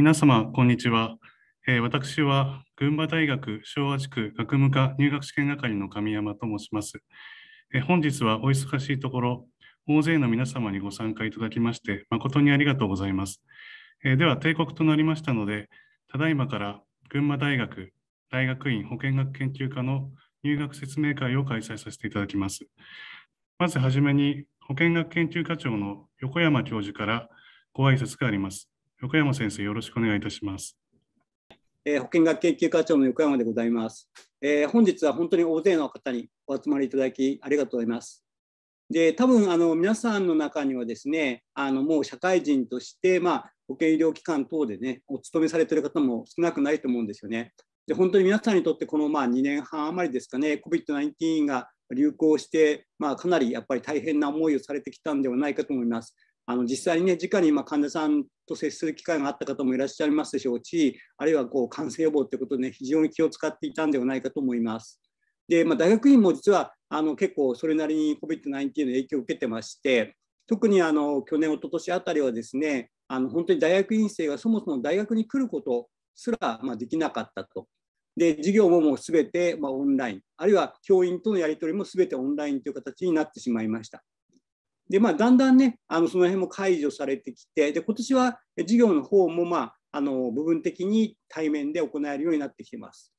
皆様、こんにちは。えー、私は群馬大学昭和地区学務課入学試験係の神山と申します。えー、本日はお忙しいところ、大勢の皆様にご参加いただきまして、誠にありがとうございます。えー、では、定刻となりましたので、ただいまから群馬大学大学院保健学研究科の入学説明会を開催させていただきます。まずはじめに、保健学研究科長の横山教授からご挨拶があります。横山先生、よろしくお願いいたします。えー、保険学研究科長の横山でございます、えー、本日は本当に大勢の方にお集まりいただきありがとうございます。で、多分あの皆さんの中にはですね、あのもう社会人として、まあ、保険医療機関等でね、お勤めされてる方も少なくないと思うんですよね。で、本当に皆さんにとってこのまあ2年半余りですかね、COVID-19 が流行して、まあ、かなりやっぱり大変な思いをされてきたんではないかと思います。あの実際にね直に今患者さんと接する機会があった方もいらっしゃいますでしょうしあるいはこう感染予防ということで、ね、非常に気を使っていたんではないかと思います。で、まあ、大学院も実はあの結構それなりに COVID-19 の影響を受けてまして特にあの去年一昨年あたりはですねあの本当に大学院生がそもそも大学に来ることすら、まできなかったと。で授業ももう全て、まオンラインあるいは教員とのやり取りも全てオンラインという形になってしまいました。で、まあ、だんだんね、あのその辺も解除されてきて、で今年は授業の方も、まあ、あの部分的に対面で行えるようになってきてます。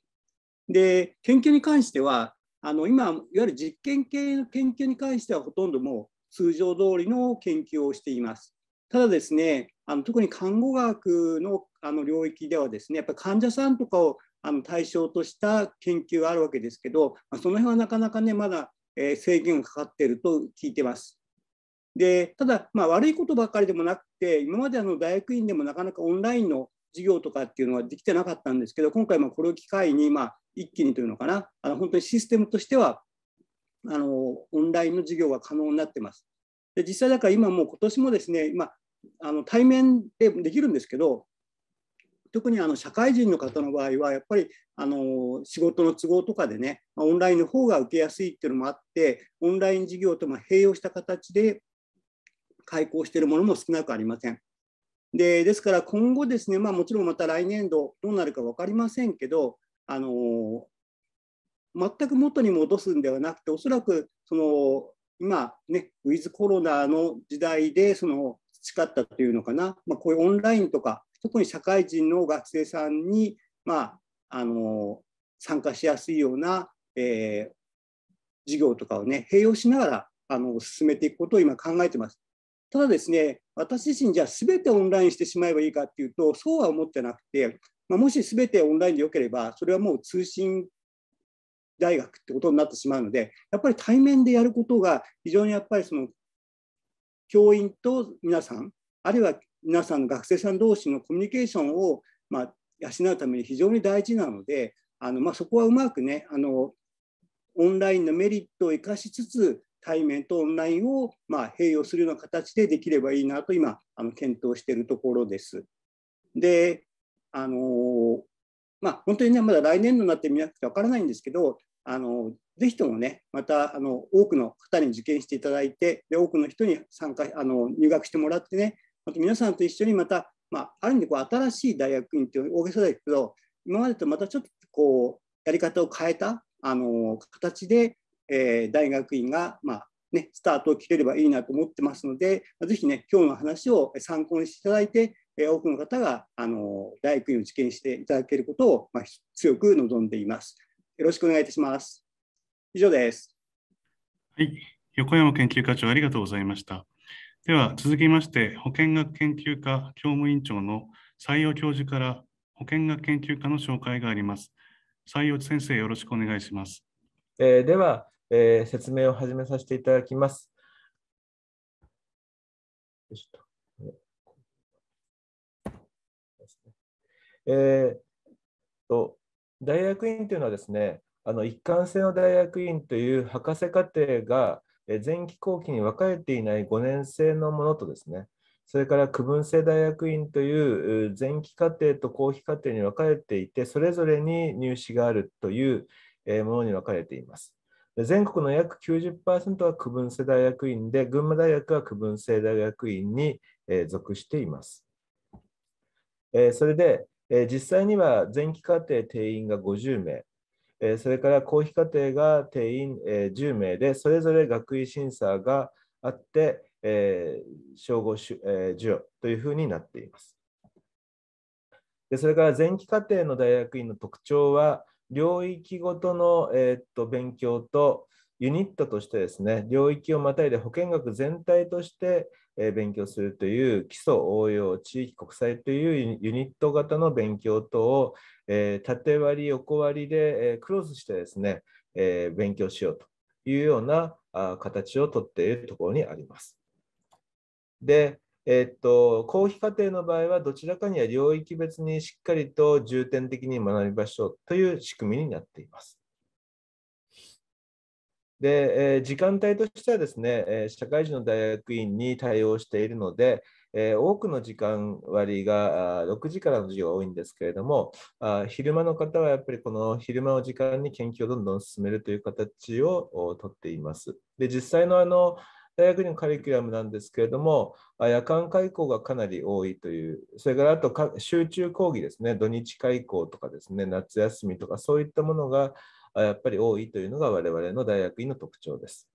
で、研究に関しては、あの今、いわゆる実験系の研究に関しては、ほとんどもう通常通りの研究をしています。ただですね、あの特に看護学のあの領域ではですね、やっぱり患者さんとかをあの対象とした研究があるわけですけど、まあ、その辺はなかなかね、まだ、え制限がかかっていると聞いてます。でただ、まあ、悪いことばかりでもなくて今まであの大学院でもなかなかオンラインの授業とかっていうのはできてなかったんですけど今回もこれを機会にま一気にというのかなあの本当にシステムとしてはあのオンラインの授業が可能になってます。で実際だから今もう今年もですね今あの対面でできるんですけど特にあの社会人の方の場合はやっぱりあの仕事の都合とかでねオンラインの方が受けやすいっていうのもあってオンライン授業とも併用した形で開校しているものも少なくありません。でですから今後ですね、まあ、もちろんまた来年度どうなるか分かりませんけど、あの全く元に戻すんではなくて、おそらくその今、ね、ウィズコロナの時代でその培ったというのかな、まあ、こういうオンラインとか、特に社会人の学生さんに、まあ、あの参加しやすいような、えー、授業とかをね、併用しながらあの進めていくことを今考えてます。ただですね、私自身じゃあすべてオンラインしてしまえばいいかっていうと、そうは思ってなくて、まあ、もしすべてオンラインでよければ、それはもう通信大学ってことになってしまうので、やっぱり対面でやることが非常にやっぱりその教員と皆さん、あるいは皆さんの学生さん同士のコミュニケーションを、まあ、養うために非常に大事なので、あのまあ、そこはうまくねあの、オンラインのメリットを生かしつつ、対面とオンラインをま併用するような形でできればいいなと今あの検討しているところです。であのまあ、本当にねまだ来年度になってみなくてわからないんですけどあのぜひともねまたあの多くの方に受験していただいてで多くの人に参加あの入学してもらってねまた皆さんと一緒にまた、まあ、ある意味こう新しい大学院という大げさですけど今までとまたちょっとこうやり方を変えたあの形でえー、大学院が、まあね、スタートを切れればいいなと思ってますので、ぜひね、今日の話を参考にしていただいて、多くの方があの大学院を受験していただけることを、まあ、強く望んでいます。よろしくお願いいたします。以上です。はい、横山研究課長ありがとうございました。では続きまして、保健学研究科教務委員長の採用教授から保健学研究科の紹介があります。採用先生、よろしくお願いします。えー、では、えー、説明を始めさせていただきます。えー、と大学院というのはですね、あの一貫性の大学院という博士課程が前期後期に分かれていない5年生のものとですね、それから区分制大学院という前期課程と後期課程に分かれていて、それぞれに入試があるというものに分かれています。全国の約90%は区分制大学院で、群馬大学は区分制大学院に属しています。それで、実際には前期課程定員が50名、それから後期課程が定員10名で、それぞれ学位審査があって、称号授与というふうになっています。でそれから前期課程の大学院の特徴は、領域ごとの、えー、っと勉強とユニットとしてですね、領域をまたいで保険学全体として、え勉強するという基礎応用地域国際というユニット型の勉強等を、え縦割り横割りで、えクロスしてですね、え勉強しようというようなあ形をとっているところにあります。で、えっと、公費課程の場合は、どちらかには領域別にしっかりと重点的に学びましょうという仕組みになっています。で、えー、時間帯としてはですね、えー、社会人の大学院に対応しているので、えー、多くの時間割が6時からの授業が多いんですけれどもあ、昼間の方はやっぱりこの昼間の時間に研究をどんどん進めるという形をとっています。で、実際のあの大学のカリキュラムなんですけれども、夜間開校がかなり多いという、それからあと集中講義ですね、土日開校とかですね、夏休みとか、そういったものがやっぱり多いというのが我々の大学院の特徴です。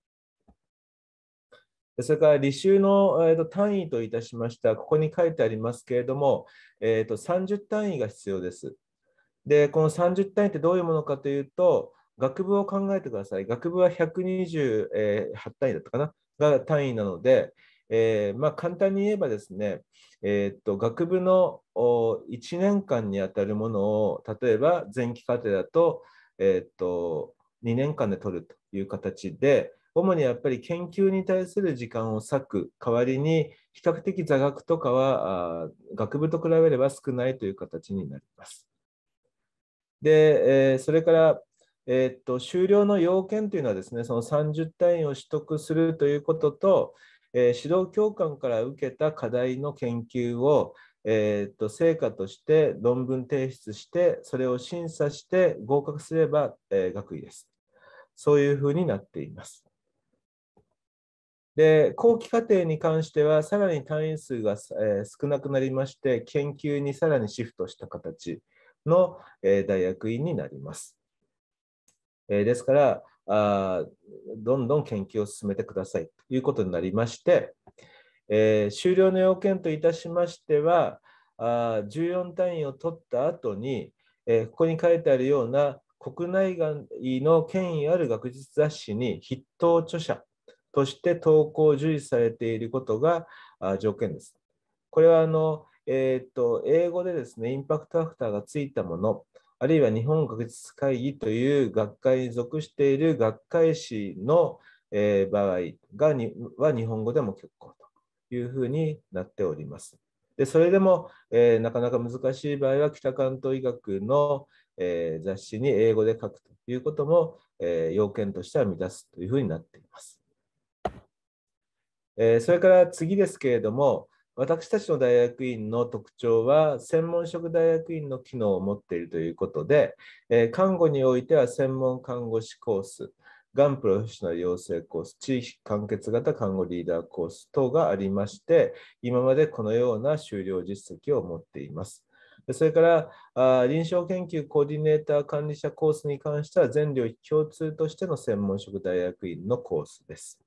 それから履修の、えと単位といたしました、ここに書いてありますけれども、えー、と30単位が必要です。で、この30単位ってどういうものかというと、学部を考えてください。学部は128単位だったかな。が単位なので、えーまあ、簡単に言えばですね、えー、っと学部の1年間にあたるものを例えば前期課程だと,、えー、っと2年間で取るという形で主にやっぱり研究に対する時間を割く代わりに比較的座学とかは学部と比べれば少ないという形になります。で、えー、それからえっと、終了の要件というのはですね、その30単位を取得するということと、えー、指導教官から受けた課題の研究を、えっと成果として論文提出して、それを審査して合格すれば、えー、学位です。そういうふうになっています。で後期課程に関しては、さらに単位数が、えー、少なくなりまして、研究にさらにシフトした形の、えー、大学院になります。えー、ですからあ、どんどん研究を進めてくださいということになりまして、えー、終了の要件といたしましては、あ14単位を取った後に、えー、ここに書いてあるような国内外の権威ある学術雑誌に筆頭著者として投稿を受理されていることが条件です。これはあの、えーと、と英語でですねインパクトファクターがついたもの、あるいは日本学術会議という学会に属している学会誌の、え場合がには日本語でも結構というふうになっております。でそれでも、えー、なかなか難しい場合は北関東医学の、えー、雑誌に英語で書くということも、えー、要件としては満たすというふうになっています。えそれから次ですけれども、私たちの大学院の特徴は専門職大学院の機能を持っているということで、え看護においては専門看護師コース、がんプロフェッショナル養成コース、地域完結型看護リーダーコース等がありまして、今までこのような修了実績を持っています。それから臨床研究コーディネーター管理者コースに関しては全領域共通としての専門職大学院のコースです。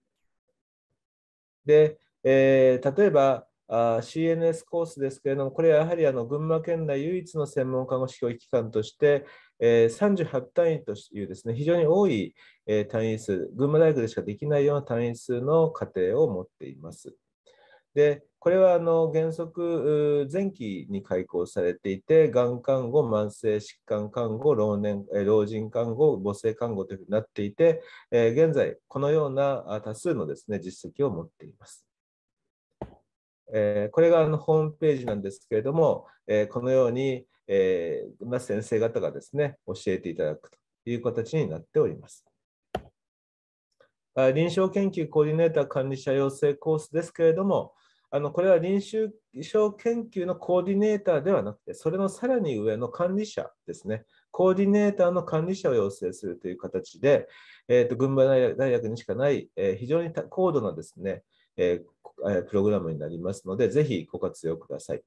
で、えー、例えば CNS コースですけれども、これはやはりあの群馬県内唯一の専門看護師教育機関として、えー、38単位というですね、非常に多い、えー、単位数、群馬大学でしかできないような単位数の家程を持っています。でこれはあの原則前期に開講されていて、がん看護、慢性疾患看護、老年老人看護、母性看護というふうになっていて、現在、このような多数のです、ね、実績を持っています。えこれがあのホームページなんですけれども、えこのように、えま先生方がですね、教えていただくという形になっております。臨床研究コーディネーター管理者養成コースですけれども、あのこれは臨床研究のコーディネーターではなくて、それのさらに上の管理者ですね、コーディネーターの管理者を養成するという形で、えーと、と群馬大学にしかない、えー、非常に高度なですね、えー、プログラムになりますので、ぜひご活用ください。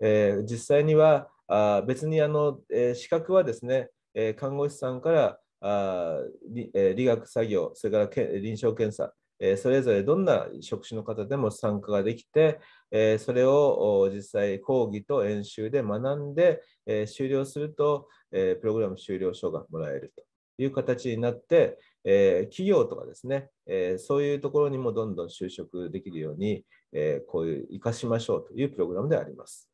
えー、実際にはあ別にあの、えー、資格はですね、えー、看護師さんからあ理,、えー、理学作業、それからけ臨床検査、えー、それぞれどんな職種の方でも参加ができて、えー、それを実際講義と演習で学んで、えー、終了すると、えー、プログラム終了証がもらえると。いう形になって、えー、企業とかですね、えー、そういうところにもどんどん就職できるように、えー、こういう生かしましょうというプログラムであります。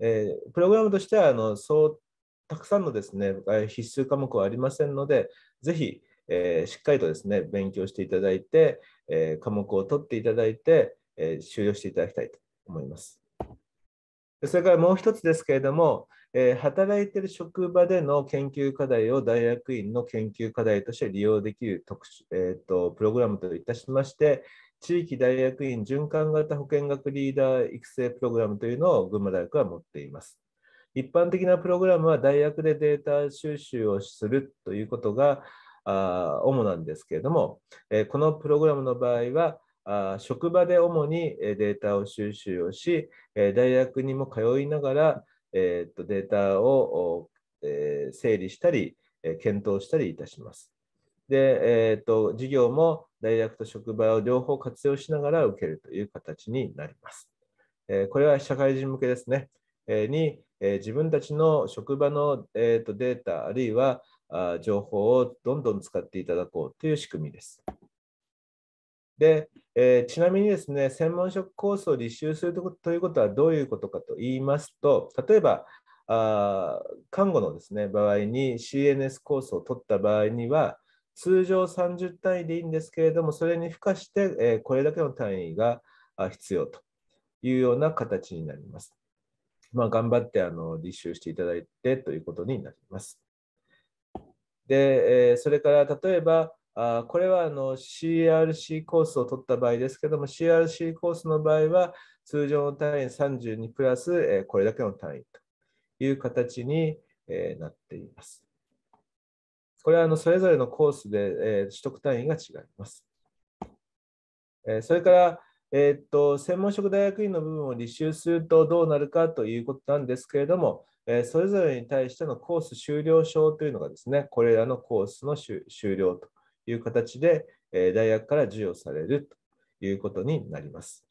えプログラムとしてはあのそうたくさんのですね必須科目はありませんので、ぜひ、えしっかりとですね勉強していただいて、え科目を取っていただいて、え終了していただきたいと思います。それからもう一つですけれども、えー、働いている職場での研究課題を大学院の研究課題として利用できる特殊、えーと、プログラムといたしまして、地域大学院循環型保健学リーダー育成プログラムというのを群馬大学は持っています。一般的なプログラムは大学でデータ収集をするということがあ主なんですけれども、えー、このプログラムの場合は、あ職場で主にデータを収集をし、大学にも通いながらえっとデータを、え整理したり、え検討したりいたします。で、えっと事業も大学と職場を両方活用しながら受けるという形になります。えこれは社会人向けですね。えに、え自分たちの職場の、えー、とデータあるいはあ情報をどんどん使っていただこうという仕組みです。で、えー、ちなみにですね、専門職コースを履修するということはどういうことかと言いますと、例えば、あ看護のですね場合に CNS コースを取った場合には、通常30単位でいいんですけれども、それに付加して、えー、これだけの単位が必要というような形になります。まあ、頑張ってあの履修していただいてということになります。で、えー、それから例えば、あこれはあの CRC コースを取った場合ですけども、CRC コースの場合は、通常の単位32プラス、えこれだけの単位という形に、えなっています。これはあのそれぞれのコースで、え取得単位が違います。えそれから、えっと、専門職大学院の部分を履修するとどうなるかということなんですけれども、えそれぞれに対してのコース終了証というのがですね、これらのコースの修了と。いう形で、え大学から授与されるということになります。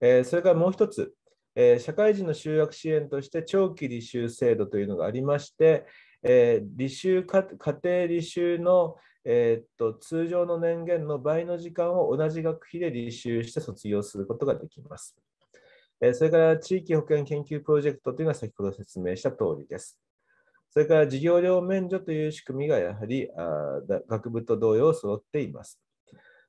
えそれからもう一つ、え社会人の就学支援として長期履修制度というのがありまして、え履修家庭履修の、えっと通常の年限の倍の時間を同じ学費で履修して卒業することができます。それから地域保健研究プロジェクトというのは先ほど説明した通りです。それから授業料免除という仕組みがやはり学部と同様揃っています。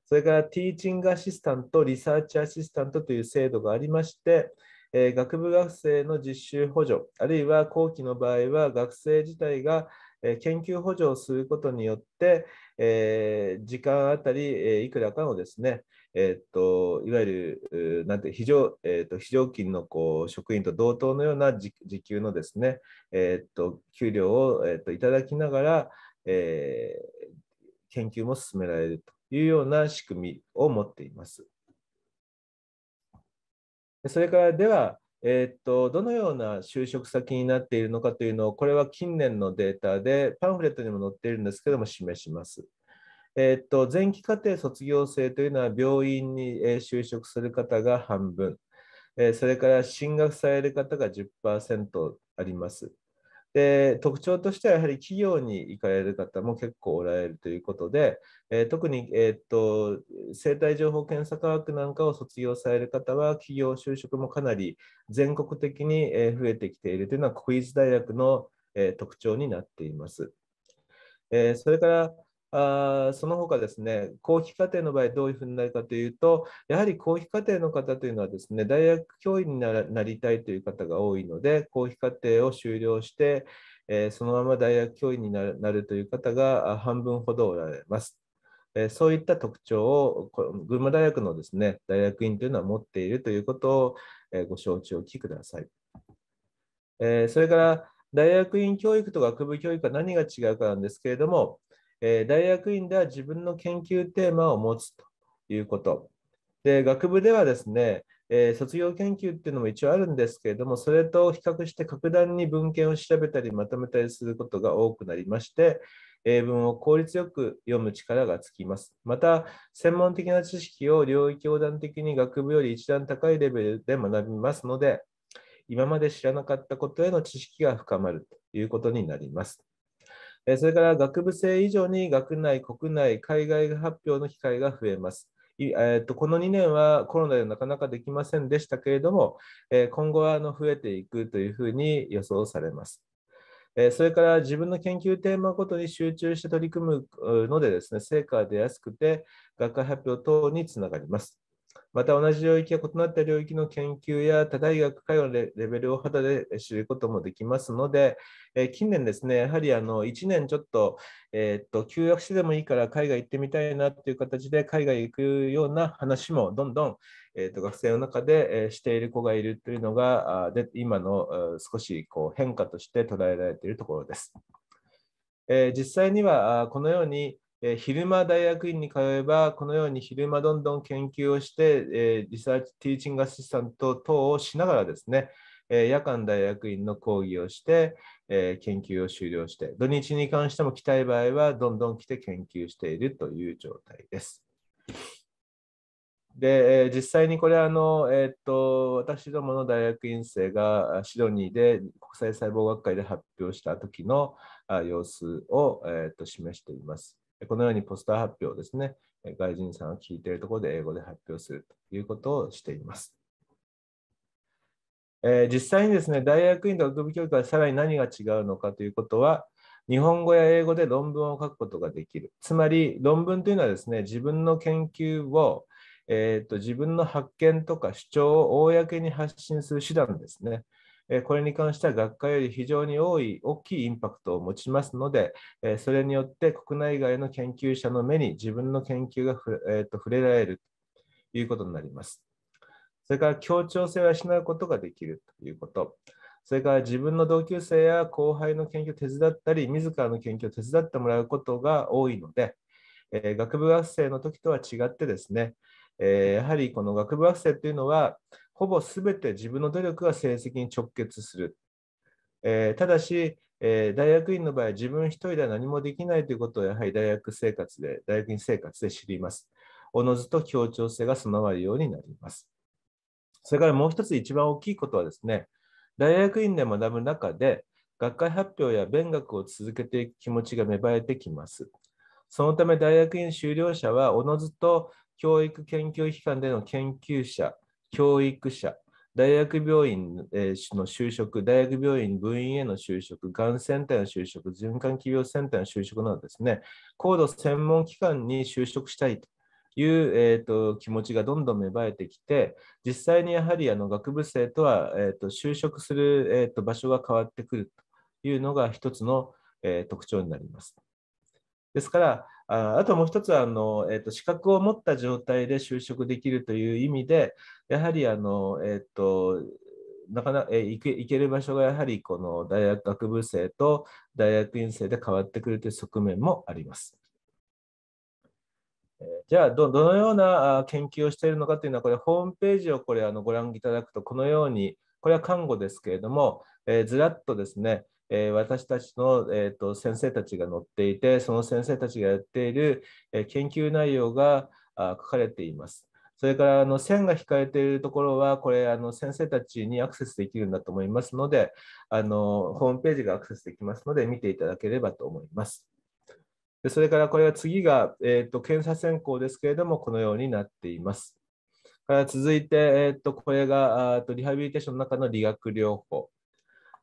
それからティーチングアシスタント、リサーチアシスタントという制度がありまして、え学部学生の実習補助、あるいは後期の場合は学生自体が研究補助をすることによって、え時間あたりいくらかのですね、えっと、いわゆる、なんて、非常、えっと、非常勤のこう職員と同等のような時給のですね、えっと、給料を、えっと、いただきながら、えー、研究も進められるというような仕組みを持っています。それからでは、えー、っとどのような就職先になっているのかというのを、これは近年のデータでパンフレットにも載っているんですけども、示します。えっと、前期課程卒業生というのは病院に就職する方が半分、それから進学される方が10%あります。で特徴としてはやはり企業に行かれる方も結構おられるということで、えー、特に、えー、と生体情報検査科学なんかを卒業される方は企業就職もかなり全国的に増えてきているというのは国立大学の、えー、特徴になっています。えー、それからあその他ですね、公費課程の場合どういうふうになるかというと、やはり公費課程の方というのはですね、大学教員になりたいという方が多いので、公費課程を修了して、えそのまま大学教員になるという方が半分ほどおられます。えそういった特徴を群馬大学のですね大学院というのは持っているということを、えご承知おきください。えそれから大学院教育と学部教育は何が違うかなんですけれども、え大学院では自分の研究テーマを持つということ。で学部ではですね、え卒業研究っていうのも一応あるんですけれども、それと比較して格段に文献を調べたりまとめたりすることが多くなりまして、英文を効率よく読む力がつきます。また、専門的な知識を領域横断的に学部より一段高いレベルで学びますので、今まで知らなかったことへの知識が深まるということになります。それから学部生以上に学内、国内、海外発表の機会が増えます。えー、とこの2年はコロナでなかなかできませんでしたけれども、え今後はあの増えていくというふうに予想されます。それから自分の研究テーマごとに集中して取り組むのでですね、成果が出やすくて、学会発表等につながります。また同じ領域や異なった領域の研究や他大学会話のレベルを肌で知ることもできますので、え近年ですね、やはりあの1年ちょっと,、えー、っと休学してでもいいから海外行ってみたいなという形で海外行くような話もどんどん、えー、っと学生の中で、えしている子がいるというのが、あで今の少しこう変化として捉えられているところです。え実際にはこのようにえ昼間大学院に通えば、このように昼間どんどん研究をして、えリサーチ、ティーチングアシスタント等をしながらですね、え夜間大学院の講義をして、え研究を終了して、土日に関しても来たい場合は、どんどん来て研究しているという状態です。で、え実際にこれあの、えー、っと、私どもの大学院生がシドニーで国際細胞学会で発表した時の様子を、えー、っと示しています。このようにポスター発表ですね、外人さんが聞いているところで英語で発表するということをしています。えー、実際にですね、大学院と学部教育はさらに何が違うのかということは、日本語や英語で論文を書くことができる。つまり、論文というのはですね、自分の研究を、えーと自分の発見とか主張を公に発信する手段ですね。これに関しては学会より非常に多い大きいインパクトを持ちますので、それによって国内外の研究者の目に自分の研究がえと触れられるということになります。それから協調性を失うことができるということ。それから自分の同級生や後輩の研究を手伝ったり、自らの研究を手伝ってもらうことが多いので、え学部学生の時とは違ってですね、えやはりこの学部学生というのは、ほぼ全て自分の努力が成績に直結する。えー、ただし、えー、大学院の場合、自分一人では何もできないということをやはり大学生活で、大学院生活で知ります。おのずと協調性が備わるようになります。それからもう一つ一番大きいことはですね、大学院で学ぶ中で、学会発表や勉学を続けていく気持ちが芽生えてきます。そのため大学院修了者はおのずと教育研究機関での研究者、教育者、大学病院の就職、大学病院部員への就職、がんセンターへの就職、循環器病センターへの就職などですね、高度専門機関に就職したいという、えーと、気持ちがどんどん芽生えてきて、実際にやはりあの学部生とは、えーと、就職する、えーと、と場所が変わってくるというのが一つの、えー、特徴になります。ですから、ああともう一つはあの、えーと、資格を持った状態で就職できるという意味で、やはりあの、えーと、なかなか、え行け行ける場所がやはりこの大学学部生と大学院生で変わってくるという側面もあります。じゃあど、どのような研究をしているのかというのは、これ、ホームページをこれあのご覧いただくと、このように、これは看護ですけれども、えー、ずらっとですね、えー、私たちの、えーと、先生たちが載っていて、その先生たちがやっている、えー、研究内容があ書かれています。それからあの線が引かれているところは、これあの先生たちにアクセスできるんだと思いますのであの、ホームページがアクセスできますので、見ていただければと思います。でそれからこれは次が、えーと、検査選考ですけれども、このようになっています。から続いて、えーと、とこれがあとリハビリテーションの中の理学療法。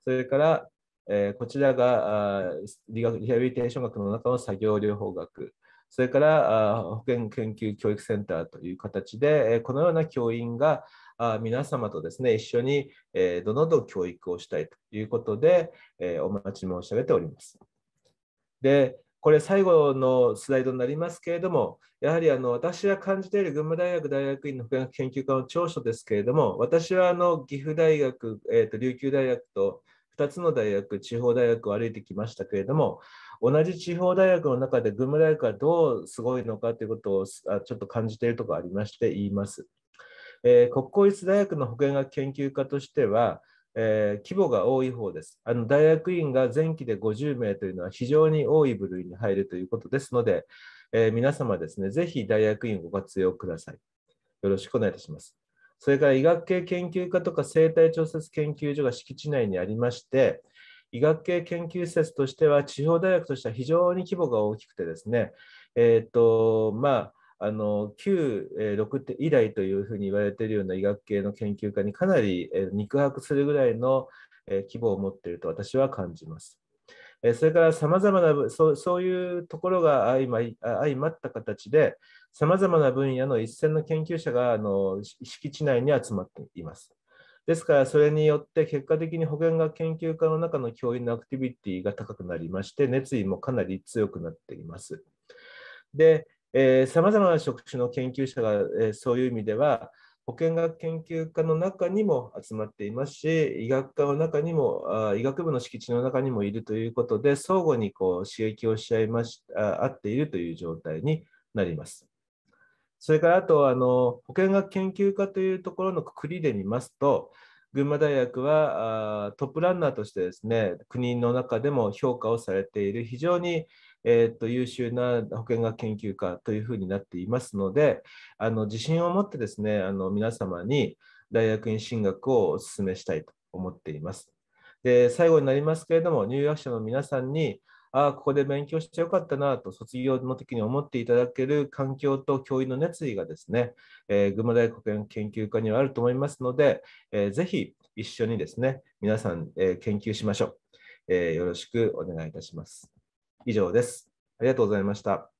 それから、えー、こちらがあ理学リハビリテーション学の中の作業療法学、それからあ保健研究教育センターという形で、えこのような教員があ皆様とですね、一緒に、えー、どのど教育をしたいということで、えー、お待ち申し上げております。で、これ最後のスライドになりますけれども、やはりあの私が感じている群馬大学大学院の保健学研究科の長所ですけれども、私はあの岐阜大学、えーと琉球大学と2つの大学、地方大学を歩いてきましたけれども、同じ地方大学の中で群馬大学はどうすごいのかということをちょっと感じているところありまして言います。えー、国公立大学の保健学研究家としては、えー、規模が多い方です。あの大学院が前期で50名というのは非常に多い部類に入るということですので、えー、皆様ですね、ぜひ大学院ご活用ください。よろしくお願いいたします。それから医学系研究科とか生態調節研究所が敷地内にありまして、医学系研究施設としては、地方大学としては非常に規模が大きくてですね、えっ、と、まあ、あの旧6以来というふうに言われているような医学系の研究家にかなり肉薄するぐらいの規模を持っていると私は感じます。それからさまざまなそういうところが相まった形で、さまざまな分野の一線の研究者があの敷地内に集まっています。ですから、それによって結果的に保険学研究家の中の教員のアクティビティが高くなりまして、熱意もかなり強くなっています。で、さまざまな職種の研究者が、えー、そういう意味では、保健学研究科の中にも集まっていますし、医学科の中にも、医学部の敷地の中にもいるということで、相互にこう刺激をし合いまし合っているという状態になります。それからあとあの保険学研究科というところのくくりで見ますと、群馬大学はトップランナーとしてですね国の中でも評価をされている非常に、えーと、優秀な保健学研究家というふうになっていますのであの自信を持ってですねあの皆様に大学院進学をお勧めしたいと思っています。で最後になりますけれども入学者の皆さんにああ、ここで勉強してよかったなと卒業の時に思っていただける環境と教員の熱意がですね、えー、群馬大学研究科にはあると思いますので、えー、ぜひ一緒にですね、皆さん、えー、研究しましょう、えー、よろしくお願いいたします。以上です。ありがとうございました。